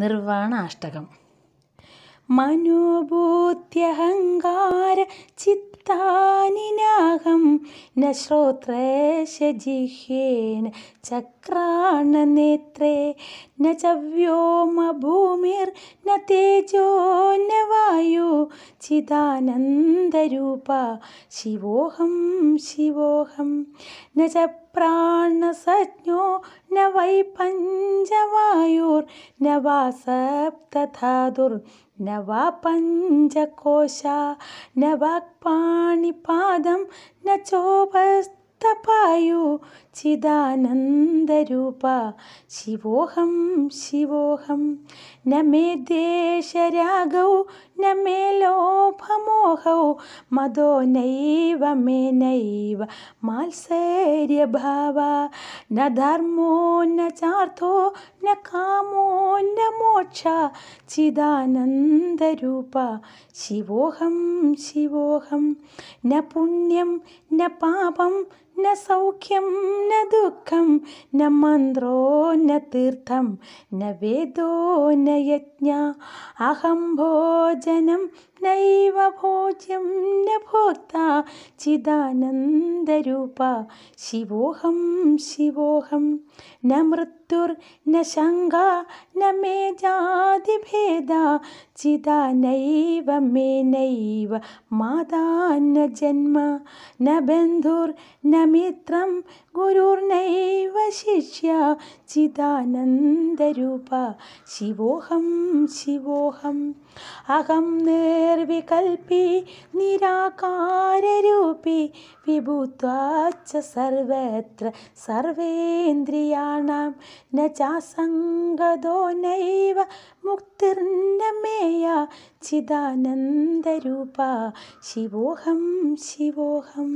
നിർവാണാഷ്ടകം മനോബോധ്യഹങ്കാര ചിത്താനിനാഹം ന ശ്രോത്രേശജിഹ്യേന ചക്രാണ നേത്രേ ന ച ഭൂമിർ ന തേജോ ന വായു ചിദാനന്ദരൂപ ശിവോഹം ശിവോഹം ന ച പ്രാണസജ്ഞോ ന പഞ്ച ആയുർ നവാസപ്തധാതുർ നവാ പഞ്ചകോശ നവാക്പാണിപാദം നചോപസ് തപായു ചിദാനന്ദരൂപ ശിവോഹം ശിവോഹം നമേ ദേശരാഗൗ നമേ ലോഭമോഹൗ മതോ നൈവ മേ നൈവ മാത്സര്യഭാവ നധർമ്മോ ധർമ്മോ ന ചാർത്ഥോ ന കാമോ ന മോക്ഷ ചിദാനന്ദരൂപ ശിവോഹം ശിവോഹം ന പുണ്യം ന പാപം ന സൗഖ്യം ന ദുഃഖം ന മന്ത്രോ ന തീർത്ഥം ന വേദോ ന യജ്ഞ അഹം ഭോജനം നൈവ ഭോജ്യം ശരണം ഭോക്ത ചിദാനന്ദരൂപ ശിവോഹം ശിവോഹം ന മൃത്യുർ ന ശങ്ക ന മേ ജാതിഭേദ ചിതാനൈവ മേനൈവ മാതാന്ന ജന്മ ന ബന്ധുർ ന മിത്രം ഗുരുർനൈവ ശിഷ്യ ചിദാനന്ദരൂപ ശിവോഹം ശിവോഹം അഹം നിർവികൽപി നിരാകാരൂപി വിഭൂത്വാച്ച സർവത്ര സർവേന്ദ്രിയാണം ന ചാസംഗതോ നൈവ മുക്തിർന്ന മേ ശരണമയ്യ ചിദാനന്ദരൂപ ശിവോഹം ശിവോഹം